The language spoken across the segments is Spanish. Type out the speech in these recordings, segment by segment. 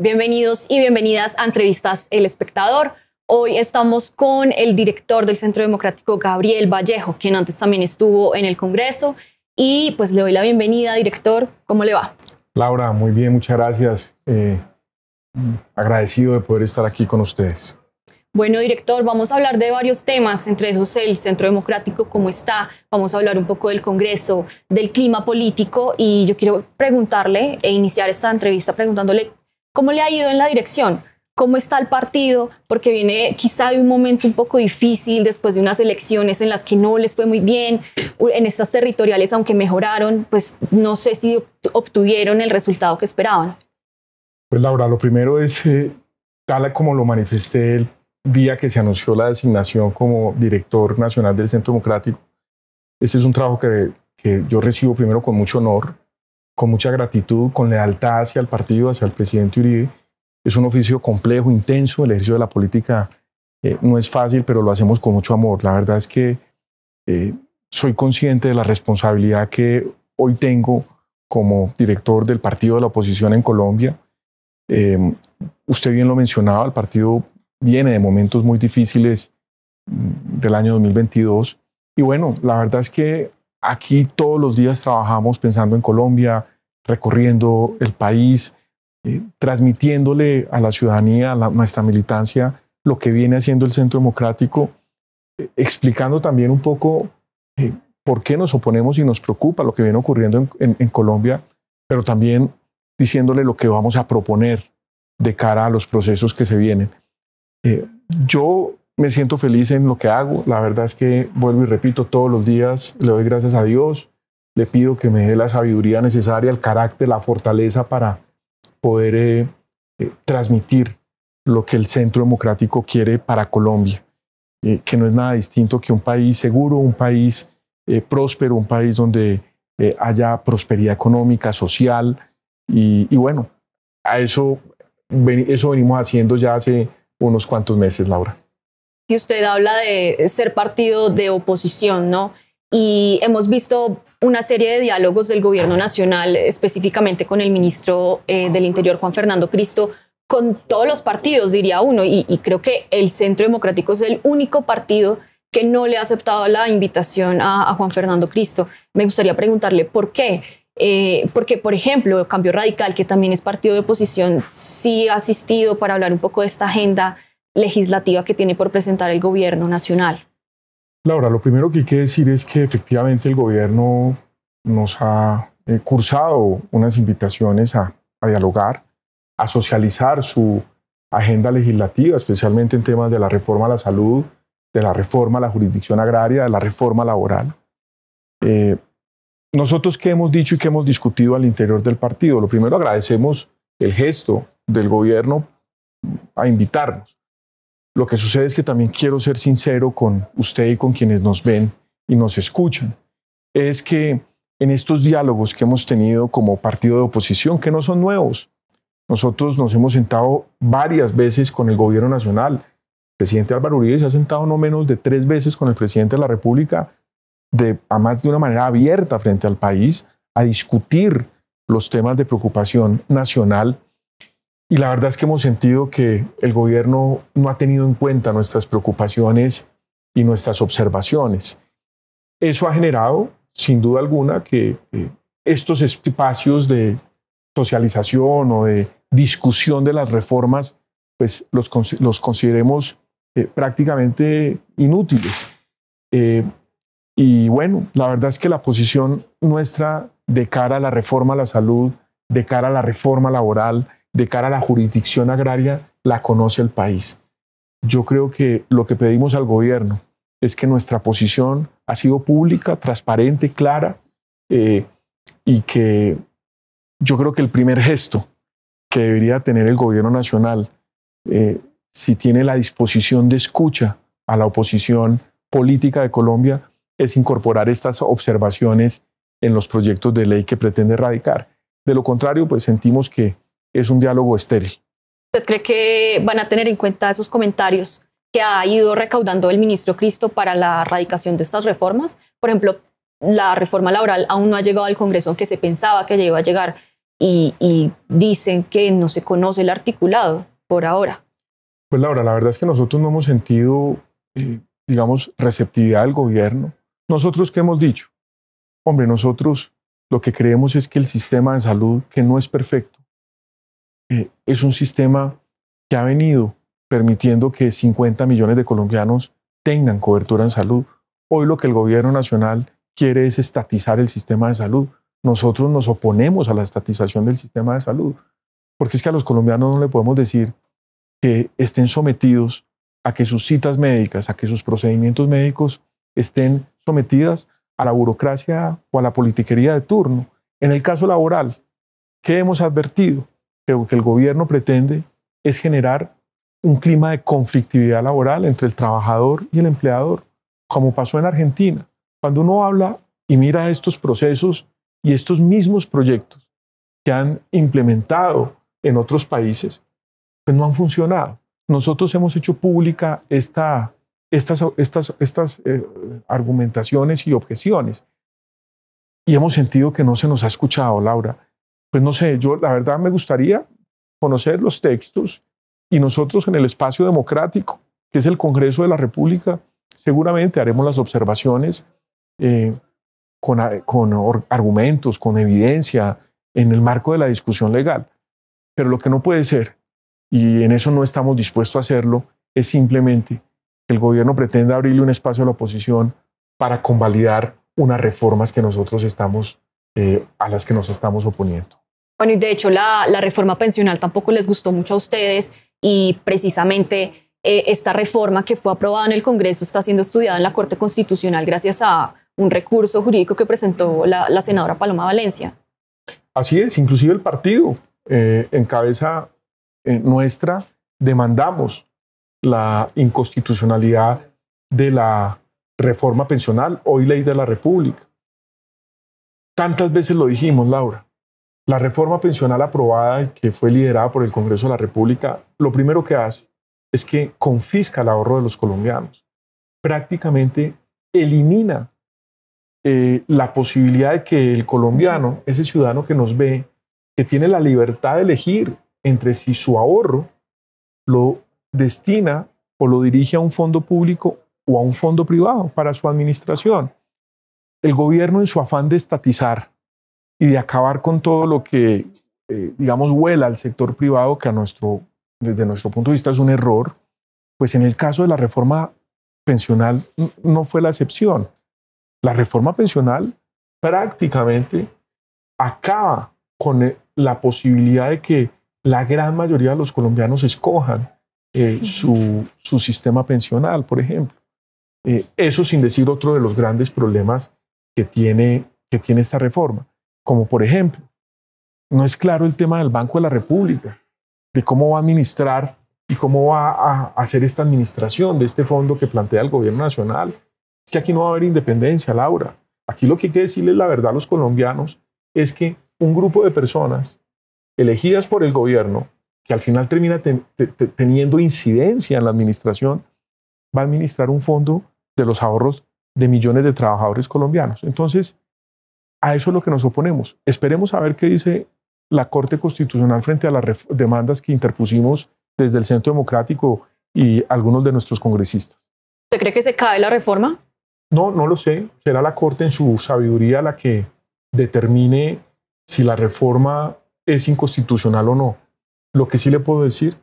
Bienvenidos y bienvenidas a Entrevistas El Espectador. Hoy estamos con el director del Centro Democrático, Gabriel Vallejo, quien antes también estuvo en el Congreso. Y pues le doy la bienvenida, director. ¿Cómo le va? Laura, muy bien, muchas gracias. Eh, agradecido de poder estar aquí con ustedes. Bueno, director, vamos a hablar de varios temas, entre esos el Centro Democrático, cómo está, vamos a hablar un poco del Congreso, del clima político y yo quiero preguntarle e iniciar esta entrevista preguntándole ¿Cómo le ha ido en la dirección? ¿Cómo está el partido? Porque viene quizá de un momento un poco difícil después de unas elecciones en las que no les fue muy bien. En estas territoriales, aunque mejoraron, pues no sé si obtuvieron el resultado que esperaban. Pues Laura, lo primero es, eh, tal como lo manifesté el día que se anunció la designación como director nacional del Centro Democrático, ese es un trabajo que, que yo recibo primero con mucho honor, con mucha gratitud, con lealtad hacia el partido, hacia el presidente Uribe. Es un oficio complejo, intenso, el ejercicio de la política eh, no es fácil, pero lo hacemos con mucho amor. La verdad es que eh, soy consciente de la responsabilidad que hoy tengo como director del partido de la oposición en Colombia. Em, usted bien lo mencionaba, el partido viene de momentos muy difíciles mm, del año 2022. Y bueno, la verdad es que Aquí todos los días trabajamos pensando en Colombia, recorriendo el país, eh, transmitiéndole a la ciudadanía, a nuestra militancia, lo que viene haciendo el Centro Democrático, eh, explicando también un poco eh, por qué nos oponemos y nos preocupa lo que viene ocurriendo en Colombia, pero también diciéndole lo que vamos a proponer de cara a los procesos que se vienen. yo me siento feliz en lo que hago. La verdad es que vuelvo y repito todos los días, le doy gracias a Dios, le pido que me dé la sabiduría necesaria, el carácter, la fortaleza para poder eh, eh, transmitir lo que el Centro Democrático quiere para Colombia, eh, que no es nada distinto que un país seguro, un país próspero, un país donde haya prosperidad económica, social, y, y bueno, a eso, eso venimos haciendo ya hace unos cuantos meses, Laura. Si usted habla de ser partido de oposición, ¿no? Y hemos visto una serie de diálogos del gobierno nacional, específicamente con el ministro eh, del Interior, Juan Fernando Cristo, con todos los partidos, diría uno, y, creo que el Centro Democrático es el único partido que no le ha aceptado la invitación a, Juan Fernando Cristo. Me gustaría preguntarle por qué. Eh, porque, por ejemplo, Cambio Radical, que también es partido de oposición, sí ha asistido para hablar un poco de esta agenda legislativa que tiene por presentar el gobierno nacional? Laura, lo primero que hay que decir es que efectivamente el gobierno nos ha eh, cursado unas invitaciones a, dialogar, a socializar su agenda legislativa, especialmente en temas de la reforma a la salud, de la reforma a la jurisdicción agraria, de la reforma laboral. Eh, nosotros qué hemos dicho y qué hemos discutido al interior del partido. Lo primero agradecemos el gesto del gobierno a invitarnos. Lo que sucede es que también quiero ser sincero con usted y con quienes nos ven y nos escuchan. Es que en estos diálogos que hemos tenido como partido de oposición, que no son nuevos, nosotros nos hemos sentado varias veces con el gobierno nacional. El presidente Álvaro Uribe se ha sentado no menos de tres veces con el presidente de la República, de, a más de una manera abierta frente al país, a discutir los temas de preocupación nacional y la verdad es que hemos sentido que el gobierno no ha tenido en cuenta nuestras preocupaciones y nuestras observaciones. Eso ha generado, sin duda alguna, que estos espacios de socialización o de discusión de las reformas, pues los, consideremos eh, prácticamente inútiles. Eh, y bueno, la verdad es que la posición nuestra de cara a la reforma a la salud, de cara a la reforma laboral, de cara a la jurisdicción agraria la conoce el país. Yo creo que lo que pedimos al gobierno es que nuestra posición ha sido pública, transparente, clara, eh, y que yo creo que el primer gesto que debería tener el gobierno nacional, eh, si tiene la disposición de escucha a la oposición política de Colombia, es incorporar estas observaciones en los proyectos de ley que pretende erradicar. De lo contrario, pues sentimos que es un diálogo estéril. ¿Usted cree que van a tener en cuenta esos comentarios que ha ido recaudando el ministro Cristo para la erradicación de estas reformas? Por ejemplo, la reforma laboral aún no ha llegado al Congreso, aunque se pensaba que ya iba a llegar, y, dicen que no se conoce el articulado por ahora. Pues Laura, la verdad es que nosotros no hemos sentido, eh, digamos, receptividad del gobierno. Nosotros, ¿qué hemos dicho? Hombre, nosotros lo que creemos es que el sistema de salud, que no es perfecto, eh, es un sistema que ha venido permitiendo que 50 millones de colombianos tengan cobertura en salud. Hoy lo que el gobierno nacional quiere es estatizar el sistema de salud. Nosotros nos oponemos a la estatización del sistema de salud, porque es que a los colombianos no le podemos decir que estén sometidos a que sus citas médicas, a que sus procedimientos médicos estén sometidas a la burocracia o a la politiquería de turno. En el caso laboral, ¿qué hemos advertido? que el gobierno pretende es generar un clima de conflictividad laboral entre el trabajador y el empleador, como pasó en Argentina. Cuando uno habla y mira estos procesos y estos mismos proyectos que han implementado en otros países, pues no han funcionado. Nosotros hemos hecho pública esta, estas, estas, estas eh, argumentaciones y objeciones y hemos sentido que no se nos ha escuchado, Laura. Pues no sé, yo la verdad me gustaría conocer los textos y nosotros en el espacio democrático, que es el Congreso de la República, seguramente haremos las observaciones eh, con, eh, argumentos, con evidencia, en el marco de la discusión legal. Pero lo que no puede ser, y en eso no estamos dispuestos a hacerlo, es simplemente que el gobierno pretenda abrirle un espacio a la oposición para convalidar unas reformas que nosotros estamos, eh, a las que nos estamos oponiendo. Bueno, y de hecho la, reforma pensional tampoco les gustó mucho a ustedes y precisamente eh, esta reforma que fue aprobada en el Congreso está siendo estudiada en la Corte Constitucional gracias a un recurso jurídico que presentó la, senadora Paloma Valencia. Así es, inclusive el partido eh, en cabeza eh, nuestra demandamos la inconstitucionalidad de la reforma pensional, hoy ley de la República. Tantas veces lo dijimos, Laura, la reforma pensional aprobada y que fue liderada por el Congreso de la República, lo primero que hace es que confisca el ahorro de los colombianos. Prácticamente elimina eh, la posibilidad de que el colombiano, ese ciudadano que nos ve, que tiene la libertad de elegir entre si su ahorro lo destina o lo dirige a un fondo público o a un fondo privado para su administración. El gobierno en su afán de estatizar y de acabar con todo lo que, eh, digamos, huela al sector privado, que a nuestro, desde nuestro punto de vista es un error, pues en el caso de la reforma pensional no fue la excepción. La reforma pensional prácticamente acaba con eh, la posibilidad de que la gran mayoría de los colombianos escojan eh, su, su, sistema pensional, por ejemplo. eso sin decir otro de los grandes problemas que tiene, que tiene esta reforma como por ejemplo, no es claro el tema del Banco de la República, de cómo va a administrar y cómo va a hacer esta administración de este fondo que plantea el gobierno nacional. Es que aquí no va a haber independencia, Laura. Aquí lo que hay que decirles la verdad a los colombianos es que un grupo de personas elegidas por el gobierno, que al final termina teniendo incidencia en la administración, va a administrar un fondo de los ahorros de millones de trabajadores colombianos. Entonces, a eso es lo que nos oponemos. Esperemos a ver qué dice la Corte Constitucional frente a las demandas que interpusimos desde el Centro Democrático y algunos de nuestros congresistas. ¿Usted cree que se cae la reforma? No, no lo sé. Será la Corte en su sabiduría la que determine si la reforma es inconstitucional o no. Lo que sí le puedo decir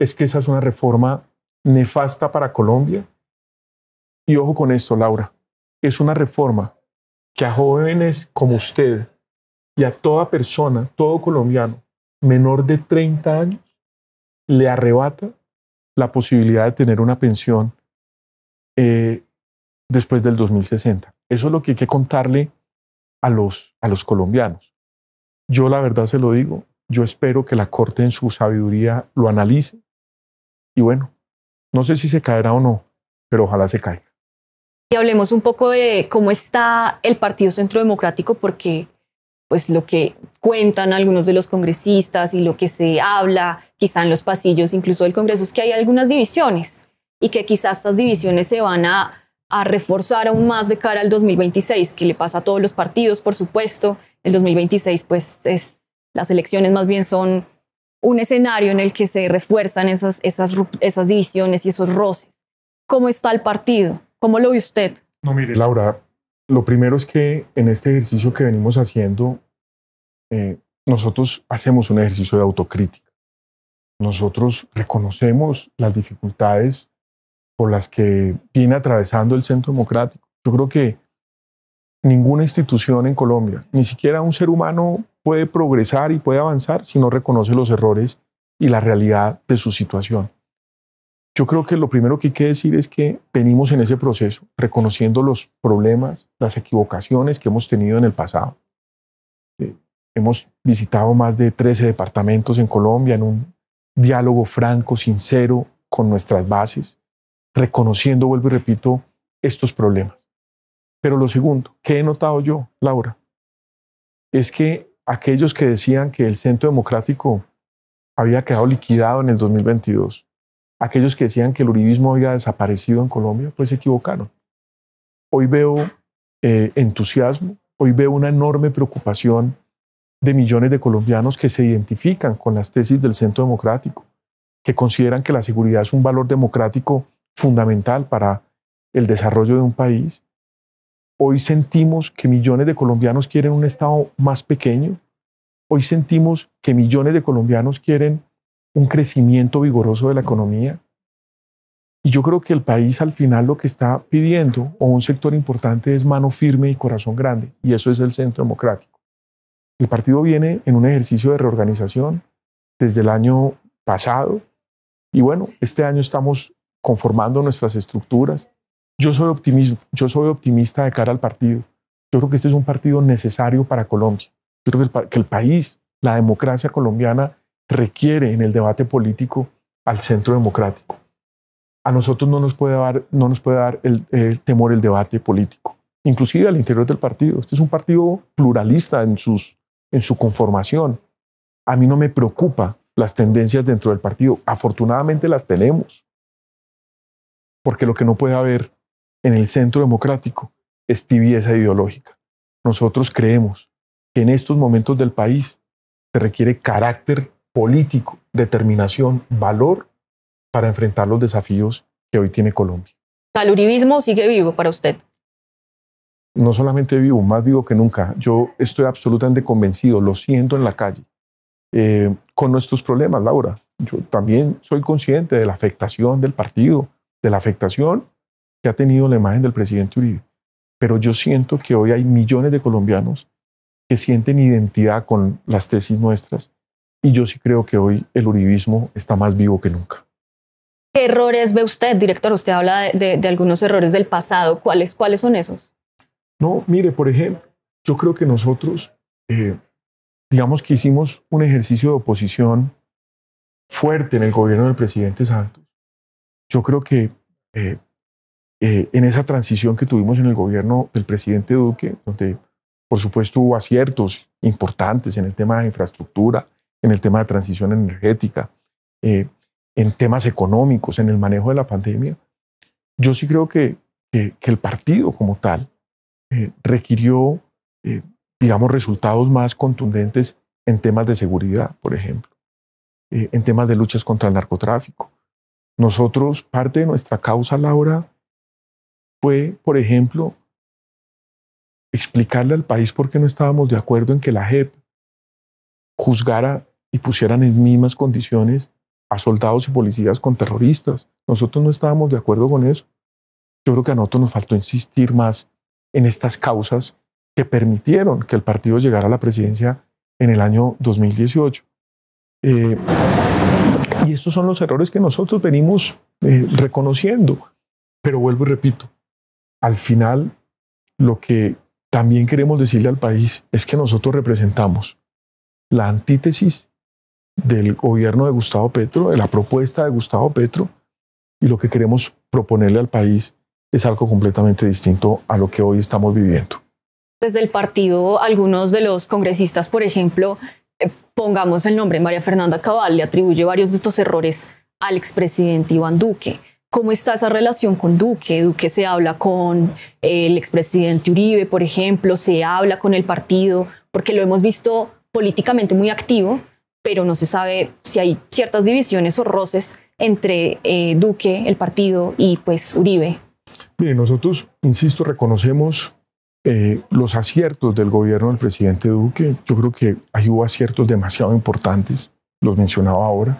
es que esa es una reforma nefasta para Colombia. Y ojo con esto, Laura, es una reforma que a jóvenes como usted y a toda persona, todo colombiano menor de 30 años, le arrebata la posibilidad de tener una pensión eh, después del 2060. Eso es lo que hay que contarle a los, a los colombianos. Yo la verdad se lo digo, yo espero que la Corte en su sabiduría lo analice y bueno, no sé si se caerá o no, pero ojalá se caiga y hablemos un poco de cómo está el Partido Centro Democrático, porque pues lo que cuentan algunos de los congresistas y lo que se habla quizá en los pasillos incluso del Congreso es que hay algunas divisiones y que quizás estas divisiones se van a, reforzar aún más de cara al 2026, que le pasa a todos los partidos, por supuesto. El 2026, pues las elecciones más bien son un escenario en el que se refuerzan esas, esas divisiones y esos roces. ¿Cómo está el partido? ¿Cómo lo ve usted? No, mire, Laura, lo primero es que en este ejercicio que venimos haciendo, eh, nosotros hacemos un ejercicio de autocrítica. Nosotros reconocemos las dificultades por las que viene atravesando el centro democrático. Yo creo que ninguna institución en Colombia, ni siquiera un ser humano puede progresar y puede avanzar si no reconoce los errores y la realidad de su situación. Yo creo que lo primero que hay que decir es que venimos en ese proceso reconociendo los problemas, las equivocaciones que hemos tenido en el pasado. Eh, hemos visitado más de 13 departamentos en Colombia en un diálogo franco, sincero, con nuestras bases, reconociendo, vuelvo y repito, estos problemas. Pero lo segundo, que he notado yo, Laura, es que aquellos que decían que el Centro Democrático había quedado liquidado en el 2022, aquellos que decían que el uribismo había desaparecido en Colombia, pues se equivocaron. Hoy veo eh, entusiasmo, hoy veo una enorme preocupación de millones de colombianos que se identifican con las tesis del Centro Democrático, que consideran que la seguridad es un valor democrático fundamental para el desarrollo de un país. Hoy sentimos que millones de colombianos quieren un Estado más pequeño. Hoy sentimos que millones de colombianos quieren un crecimiento vigoroso de la economía. Y yo creo que el país al final lo que está pidiendo, o un sector importante, es mano firme y corazón grande, y eso es el centro democrático. El partido viene en un ejercicio de reorganización desde el año pasado, y bueno, este año estamos conformando nuestras estructuras. Yo soy, yo soy optimista de cara al partido. Yo creo que este es un partido necesario para Colombia. Yo creo que el país, la democracia colombiana, requiere en el debate político al centro democrático. A nosotros no nos puede dar, no nos puede dar el, temor el debate político, inclusive al interior del partido. Este es un partido pluralista en, sus, en su conformación. A mí no me preocupa las tendencias dentro del partido. Afortunadamente las tenemos, porque lo que no puede haber en el centro democrático es tibieza ideológica. Nosotros creemos que en estos momentos del país se requiere carácter político, determinación, valor para enfrentar los desafíos que hoy tiene Colombia. ¿El uribismo sigue vivo para usted? No solamente vivo, más vivo que nunca. Yo estoy absolutamente convencido, lo siento en la calle, eh, con nuestros problemas, Laura. Yo también soy consciente de la afectación del partido, de la afectación que ha tenido la imagen del presidente Uribe. Pero yo siento que hoy hay millones de colombianos que sienten identidad con las tesis nuestras, y yo sí creo que hoy el uribismo está más vivo que nunca. ¿Qué errores ve usted, director? Usted habla de, algunos errores del pasado. ¿Cuáles, ¿Cuáles son esos? No, mire, por ejemplo, yo creo que nosotros, eh, digamos que hicimos un ejercicio de oposición fuerte en el gobierno del presidente Santos. Yo creo que eh, eh, en esa transición que tuvimos en el gobierno del presidente Duque, donde por supuesto hubo aciertos importantes en el tema de infraestructura, en el tema de transición energética, eh, en temas económicos, en el manejo de la pandemia, yo sí creo que, que, el partido como tal eh, requirió, eh, digamos, resultados más contundentes en temas de seguridad, por ejemplo, en temas de luchas contra el narcotráfico. Nosotros, parte de nuestra causa, Laura, fue, por ejemplo, explicarle al país por qué no estábamos de acuerdo en que la JEP juzgara y pusieran en mismas condiciones a soldados y policías con terroristas. Nosotros no estábamos de acuerdo con eso. Yo creo que a nosotros nos faltó insistir más en estas causas que permitieron que el partido llegara a la presidencia en el año 2018. Eh, y estos son los errores que nosotros venimos eh, reconociendo. Pero vuelvo y repito, al final lo que también queremos decirle al país es que nosotros representamos la antítesis del gobierno de Gustavo Petro, de la propuesta de Gustavo Petro, y lo que queremos proponerle al país es algo completamente distinto a lo que hoy estamos viviendo. Desde el partido, algunos de los congresistas, por ejemplo, eh, pongamos el nombre, María Fernanda Cabal, le atribuye varios de estos errores al expresidente Iván Duque. ¿Cómo está esa relación con Duque? Duque se habla con eh, el expresidente Uribe, por ejemplo, se habla con el partido, porque lo hemos visto políticamente muy activo, pero no se sabe si hay ciertas divisiones o roces entre eh, Duque, el partido y pues Uribe. Mire, nosotros, insisto, reconocemos eh, los aciertos del gobierno del presidente Duque. Yo creo que ahí hubo aciertos demasiado importantes, los mencionaba ahora.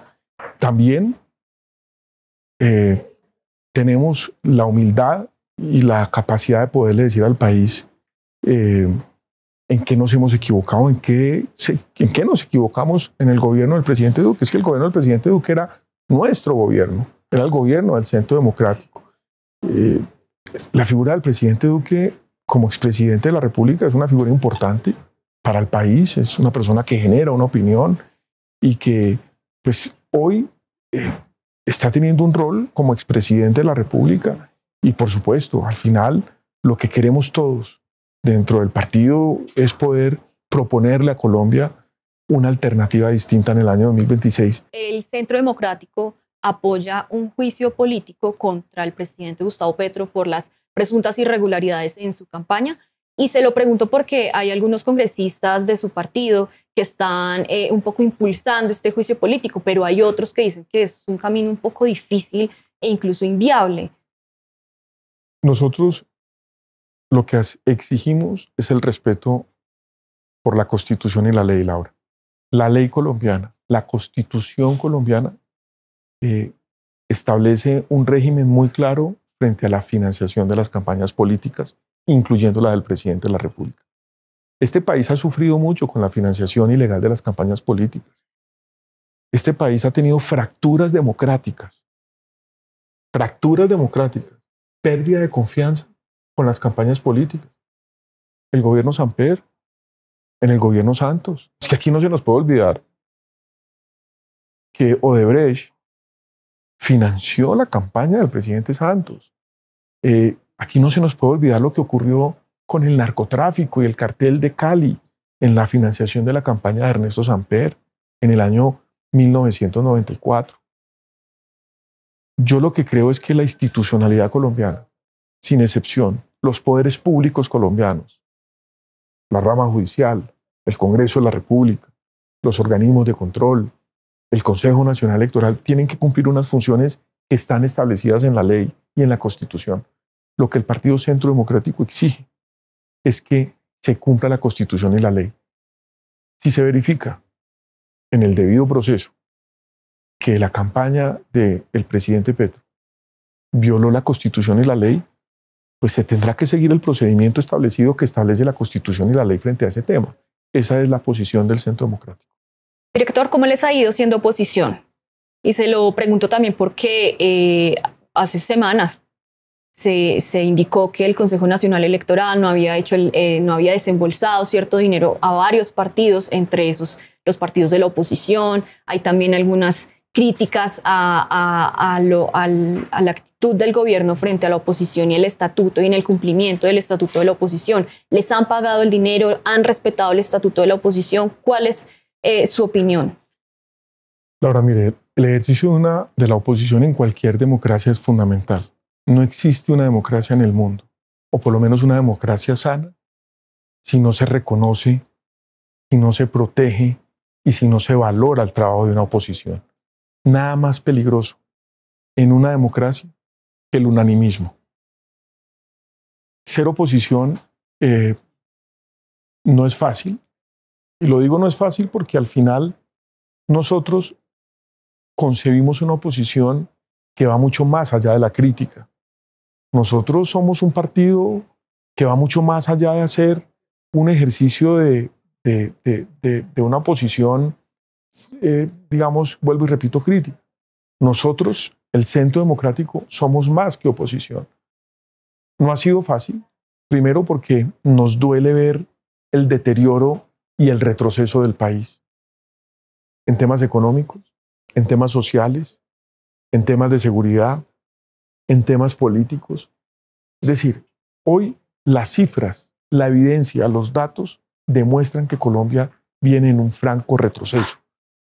También eh, tenemos la humildad y la capacidad de poderle decir al país, en qué nos hemos equivocado, en qué, en qué nos equivocamos en el gobierno del presidente Duque. Es que el gobierno del presidente Duque era nuestro gobierno, era el gobierno del centro democrático. Eh, la figura del presidente Duque como expresidente de la República es una figura importante para el país, es una persona que genera una opinión y que pues hoy eh, está teniendo un rol como expresidente de la República y por supuesto, al final, lo que queremos todos dentro del partido es poder proponerle a Colombia una alternativa distinta en el año 2026. El Centro Democrático apoya un juicio político contra el presidente Gustavo Petro por las presuntas irregularidades en su campaña. Y se lo pregunto porque hay algunos congresistas de su partido que están eh, un poco impulsando este juicio político, pero hay otros que dicen que es un camino un poco difícil e incluso inviable. Nosotros lo que exigimos es el respeto por la Constitución y la ley, Laura. La ley colombiana, la Constitución colombiana eh, establece un régimen muy claro frente a la financiación de las campañas políticas, incluyendo la del presidente de la República. Este país ha sufrido mucho con la financiación ilegal de las campañas políticas. Este país ha tenido fracturas democráticas, fracturas democráticas, pérdida de confianza con las campañas políticas. El gobierno Samper, en el gobierno Santos. Es que aquí no se nos puede olvidar que Odebrecht financió la campaña del presidente Santos. Eh, aquí no se nos puede olvidar lo que ocurrió con el narcotráfico y el cartel de Cali en la financiación de la campaña de Ernesto Samper en el año 1994. Yo lo que creo es que la institucionalidad colombiana, sin excepción, los poderes públicos colombianos, la rama judicial, el Congreso de la República, los organismos de control, el Consejo Nacional Electoral, tienen que cumplir unas funciones que están establecidas en la ley y en la Constitución. Lo que el Partido Centro Democrático exige es que se cumpla la Constitución y la ley. Si se verifica en el debido proceso que la campaña del de presidente Petro violó la Constitución y la ley, pues se tendrá que seguir el procedimiento establecido que establece la Constitución y la ley frente a ese tema. Esa es la posición del Centro Democrático. Director, ¿cómo les ha ido siendo oposición? Y se lo pregunto también porque eh, hace semanas se, se, indicó que el Consejo Nacional Electoral no había, hecho eh, no había desembolsado cierto dinero a varios partidos, entre esos los partidos de la oposición. Hay también algunas críticas a, a, la actitud del gobierno frente a la oposición y el estatuto y en el cumplimiento del estatuto de la oposición. ¿Les han pagado el dinero? ¿Han respetado el estatuto de la oposición? ¿Cuál es eh, su opinión? Laura, mire, el ejercicio una, de la oposición en cualquier democracia es fundamental. No existe una democracia en el mundo, o por lo menos una democracia sana, si no se reconoce, si no se protege y si no se valora el trabajo de una oposición nada más peligroso en una democracia que el unanimismo. Ser oposición eh, no es fácil. Y lo digo no es fácil porque al final nosotros concebimos una oposición que va mucho más allá de la crítica. Nosotros somos un partido que va mucho más allá de hacer un ejercicio de, de una oposición eh, digamos, vuelvo y repito, crítica. Nosotros, el Centro Democrático, somos más que oposición. No ha sido fácil, primero porque nos duele ver el deterioro y el retroceso del país en temas económicos, en temas sociales, en temas de seguridad, en temas políticos. Es decir, hoy las cifras, la evidencia, los datos demuestran que Colombia viene en un franco retroceso.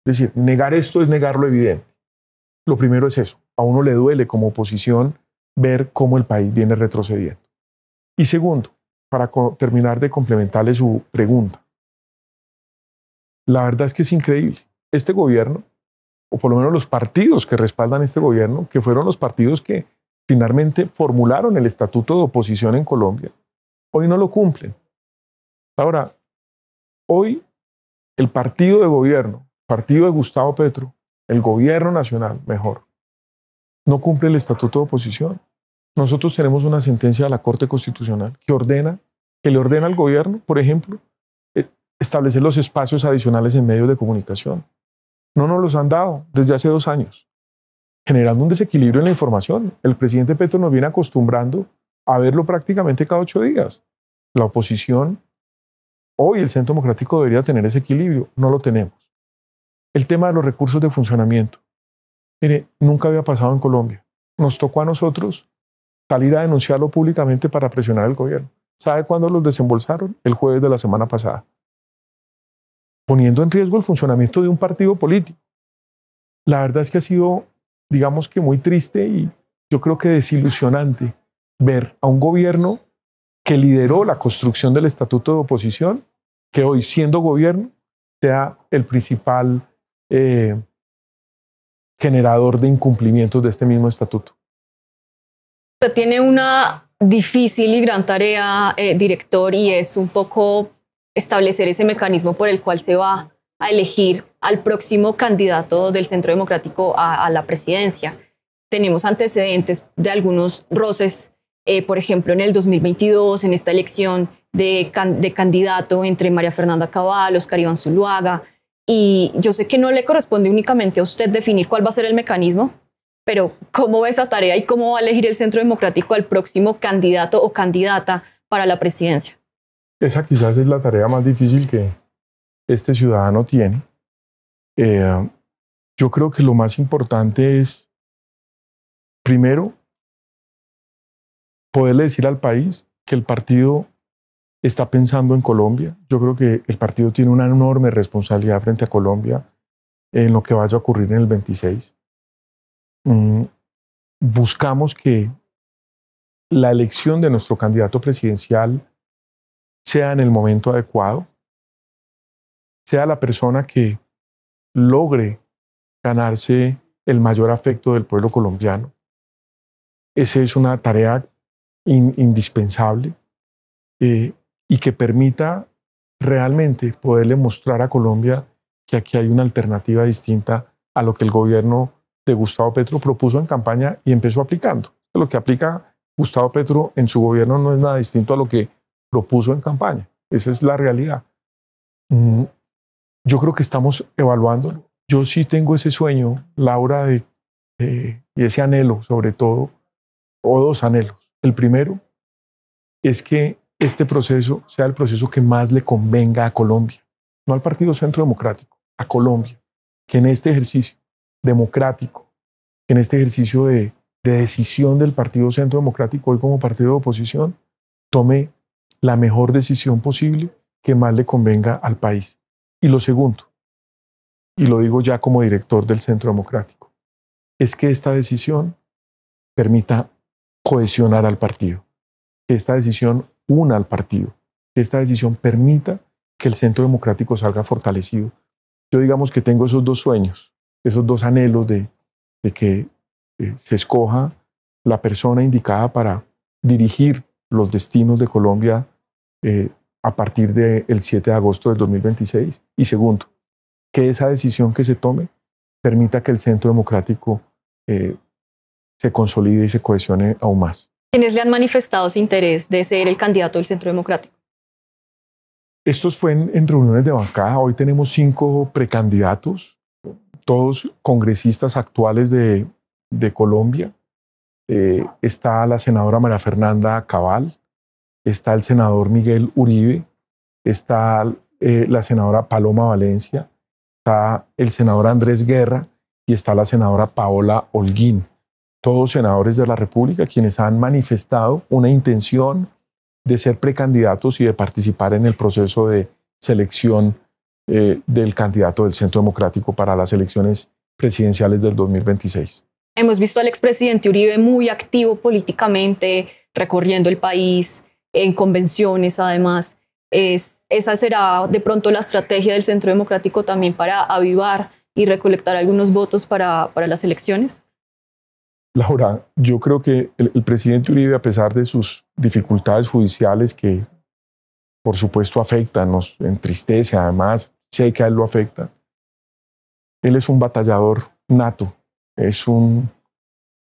Es decir, negar esto es negar lo evidente. Lo primero es eso. A uno le duele como oposición ver cómo el país viene retrocediendo. Y segundo, para terminar de complementarle su pregunta, la verdad es que es increíble. Este gobierno, o por lo menos los partidos que respaldan este gobierno, que fueron los partidos que finalmente formularon el estatuto de oposición en Colombia, hoy no lo cumplen. Ahora, hoy el partido de gobierno partido de Gustavo Petro, el gobierno nacional, mejor, no cumple el estatuto de oposición. Nosotros tenemos una sentencia de la Corte Constitucional que ordena, que le ordena al gobierno, por ejemplo, eh, establecer los espacios adicionales en medios de comunicación. No nos los han dado desde hace dos años, generando un desequilibrio en la información. El presidente Petro nos viene acostumbrando a verlo prácticamente cada ocho días. La oposición, hoy el Centro Democrático debería tener ese equilibrio, no lo tenemos. El tema de los recursos de funcionamiento. Mire, nunca había pasado en Colombia. Nos tocó a nosotros salir a denunciarlo públicamente para presionar al gobierno. ¿Sabe cuándo los desembolsaron? El jueves de la semana pasada. Poniendo en riesgo el funcionamiento de un partido político. La verdad es que ha sido, digamos que muy triste y yo creo que desilusionante ver a un gobierno que lideró la construcción del estatuto de oposición, que hoy siendo gobierno sea el principal eh, generador de incumplimientos de este mismo estatuto. tiene una difícil y gran tarea, eh, director, y es un poco establecer ese mecanismo por el cual se va a elegir al próximo candidato del Centro Democrático a, la presidencia. Tenemos antecedentes de algunos roces, eh, por ejemplo, en el 2022, en esta elección de, de candidato entre María Fernanda Cabal, Oscar Iván Zuluaga, y yo sé que no le corresponde únicamente a usted definir cuál va a ser el mecanismo, pero ¿cómo va esa tarea y cómo va a elegir el Centro Democrático al próximo candidato o candidata para la presidencia? Esa quizás es la tarea más difícil que este ciudadano tiene. Eh, yo creo que lo más importante es, primero, poderle decir al país que el partido está pensando en Colombia. Yo creo que el partido tiene una enorme responsabilidad frente a Colombia en lo que vaya a ocurrir en el 26. Mm, buscamos que la elección de nuestro candidato presidencial sea en el momento adecuado, sea la persona que logre ganarse el mayor afecto del pueblo colombiano. Esa es una tarea indispensable. Eh, y que permita realmente poderle mostrar a Colombia que aquí hay una alternativa distinta a lo que el gobierno de Gustavo Petro propuso en campaña y empezó aplicando. Lo que aplica Gustavo Petro en su gobierno no es nada distinto a lo que propuso en campaña. Esa es la realidad. Mm, yo creo que estamos evaluando Yo sí tengo ese sueño, Laura, de, y ese anhelo sobre todo, o dos anhelos. El primero es que este proceso sea el proceso que más le convenga a Colombia, no al Partido Centro Democrático, a Colombia, que en este ejercicio democrático, en este ejercicio de, de decisión del Partido Centro Democrático hoy como partido de oposición, tome la mejor decisión posible que más le convenga al país. Y lo segundo, y lo digo ya como director del Centro Democrático, es que esta decisión permita cohesionar al partido, que esta decisión una al partido, que esta decisión permita que el centro democrático salga fortalecido. Yo digamos que tengo esos dos sueños, esos dos anhelos de, que eh, se escoja la persona indicada para dirigir los destinos de Colombia eh, a partir del 7 de agosto del 2026. Y segundo, que esa decisión que se tome permita que el centro democrático eh, se consolide y se cohesione aún más. ¿Quiénes le han manifestado su interés de ser el candidato del Centro Democrático? Estos fue en, reuniones de bancada. Hoy tenemos cinco precandidatos, todos congresistas actuales de, Colombia. Eh, está la senadora María Fernanda Cabal, está el senador Miguel Uribe, está eh, la senadora Paloma Valencia, está el senador Andrés Guerra y está la senadora Paola Holguín todos senadores de la República quienes han manifestado una intención de ser precandidatos y de participar en el proceso de selección eh, del candidato del Centro Democrático para las elecciones presidenciales del 2026. Hemos visto al expresidente Uribe muy activo políticamente, recorriendo el país, en convenciones además. esa será de pronto la estrategia del Centro Democrático también para avivar y recolectar algunos votos para, para las elecciones? Laura, yo creo que el, presidente Uribe, a pesar de sus dificultades judiciales que por supuesto afectan, nos entristece, además sé que a él lo afecta, él es un batallador nato, es un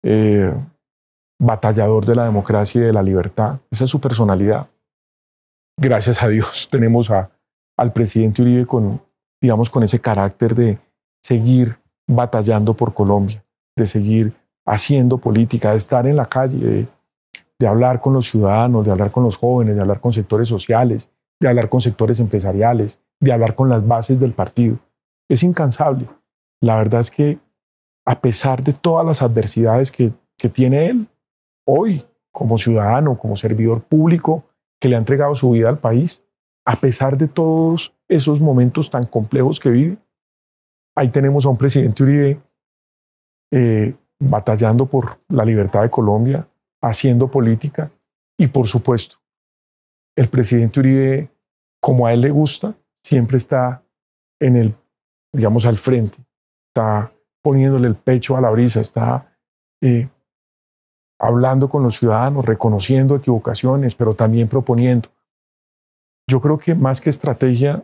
eh, batallador de la democracia y de la libertad, esa es su personalidad. Gracias a Dios tenemos al presidente Uribe con, digamos, con ese carácter de seguir batallando por Colombia, de seguir haciendo política, de estar en la calle, de, hablar con los ciudadanos, de hablar con los jóvenes, de hablar con sectores sociales, de hablar con sectores empresariales, de hablar con las bases del partido. Es incansable. La verdad es que a pesar de todas las adversidades que, tiene él, hoy como ciudadano, como servidor público que le ha entregado su vida al país, a pesar de todos esos momentos tan complejos que vive, ahí tenemos a un presidente Uribe eh, batallando por la libertad de Colombia, haciendo política y por supuesto, el presidente Uribe, como a él le gusta, siempre está en el, digamos, al frente, está poniéndole el pecho a la brisa, está eh, hablando con los ciudadanos, reconociendo equivocaciones, pero también proponiendo. Yo creo que más que estrategia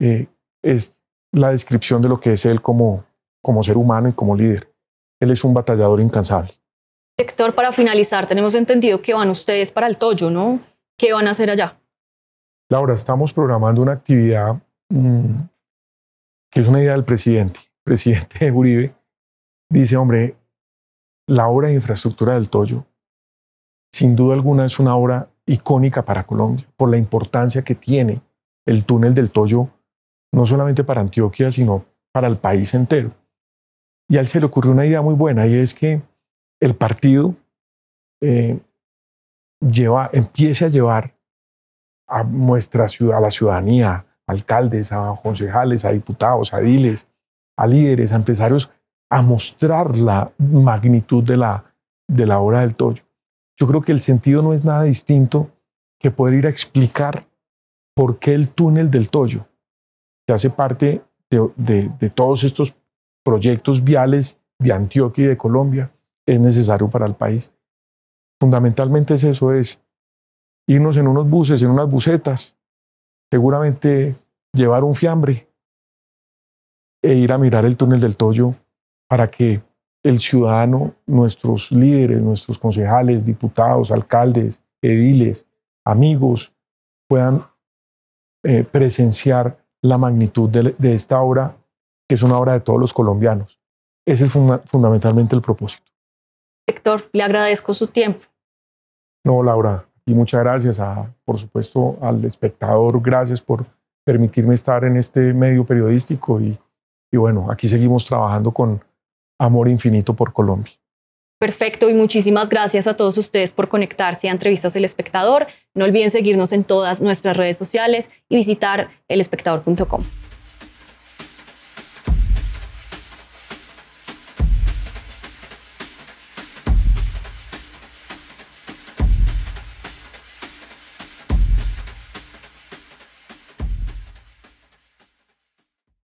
eh, es la descripción de lo que es él como ser humano y como líder. Él es un batallador incansable. Héctor, para finalizar, tenemos entendido que van ustedes para el Toyo, ¿no? ¿Qué van a hacer allá? Laura, estamos programando una actividad mm, que es una idea del presidente. El presidente Uribe dice, hombre, la obra de infraestructura del Toyo, sin duda alguna, es una obra icónica para Colombia, por la importancia que tiene el túnel del Toyo, no solamente para Antioquia, sino para el país entero y a él se le ocurrió una idea muy buena y es que el partido eh, empiece a llevar a nuestra a la ciudadanía, a alcaldes, a concejales, a diputados, a diles, a líderes, a empresarios, a mostrar la magnitud de la, de la obra del Toyo. Yo creo que el sentido no es nada distinto que poder ir a explicar por qué el túnel del Toyo, que hace parte de, de todos estos proyectos viales de Antioquia y de Colombia es necesario para el país. Fundamentalmente es eso, es irnos en unos buses, en unas busetas, seguramente llevar un fiambre e ir a mirar el túnel del Toyo para que el ciudadano, nuestros líderes, nuestros concejales, diputados, alcaldes, ediles, amigos, puedan eh, presenciar la magnitud de esta obra que es una obra de todos los colombianos. Ese es fundamentalmente el propósito. Héctor, le agradezco su tiempo. No, Laura, y muchas gracias, por supuesto, al espectador, gracias por permitirme estar en este medio periodístico y, y bueno, aquí seguimos trabajando con amor infinito por Colombia. Perfecto y muchísimas gracias a todos ustedes por conectarse a Entrevistas El Espectador. No olviden seguirnos en todas nuestras redes sociales y visitar elespectador.com.